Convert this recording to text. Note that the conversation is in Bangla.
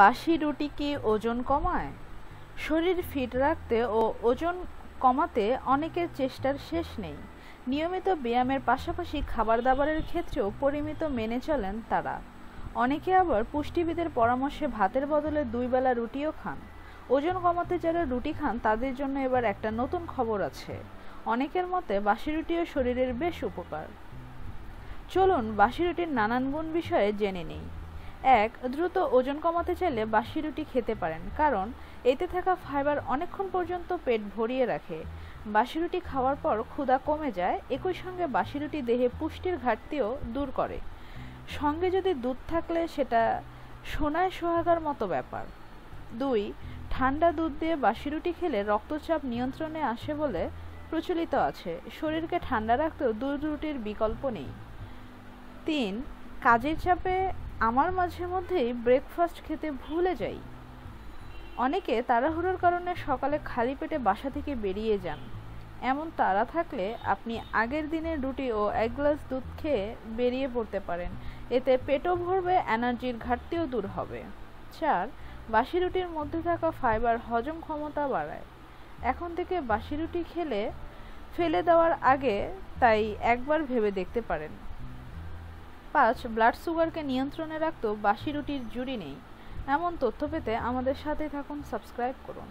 বাসি রুটি কি ওজন কমায় শরীর ফিট রাখতে ও ওজন কমাতে অনেকের চেষ্টার শেষ নেই নিয়মিত ব্যায়ামের পাশাপাশি খাবার দাবারের ক্ষেত্রেও পরিমিত মেনে চলেন তারা অনেকে আবার পুষ্টিবিদের পরামর্শে ভাতের বদলে দুই বেলা রুটিও খান ওজন কমাতে যারা রুটি খান তাদের জন্য এবার একটা নতুন খবর আছে অনেকের মতে বাসি রুটিও শরীরের বেশ উপকার চলুন বাসি রুটির নানান গুণ বিষয়ে জেনে নিই এক দ্রুত ওজন কমাতে চাইলে বাসি রুটি খেতে পারেন কারণ এতে থাকা ফাইবার অনেকক্ষণ পর্যন্ত পেট ভরিয়ে রাখে বাসি রুটি খাওয়ার পর ক্ষুধা কমে যায় একই সঙ্গে বাসি রুটি দেহে পুষ্টির ঘাটতিও দূর করে সঙ্গে যদি দুধ থাকলে সেটা সোনায় সোহাগার মতো ব্যাপার দুই ঠান্ডা দুধ দিয়ে বাসি রুটি খেলে রক্তচাপ নিয়ন্ত্রণে আসে বলে প্রচলিত আছে শরীরকে ঠান্ডা রাখতেও দুধ রুটির বিকল্প নেই তিন কাজের চাপে আমার মাঝে মধ্যেই ব্রেকফাস্ট খেতে ভুলে যাই অনেকে তাড়াহুড়োর কারণে সকালে খালি পেটে বাসা থেকে বেরিয়ে যান এমন তাড়া থাকলে আপনি আগের দিনের রুটি ও এক গ্লাস দুধ খেয়ে বেরিয়ে পড়তে পারেন এতে পেটও ভরবে এনার্জির ঘাটতিও দূর হবে চার বাসি রুটির মধ্যে থাকা ফাইবার হজম ক্ষমতা বাড়ায় এখন থেকে বাসি রুটি খেলে ফেলে দেওয়ার আগে তাই একবার ভেবে দেখতে পারেন পাঁচ ব্লাড সুগারকে নিয়ন্ত্রণে রাখতেও বাসি রুটির জুড়ি নেই এমন তথ্য পেতে আমাদের সাথে থাকুন সাবস্ক্রাইব করুন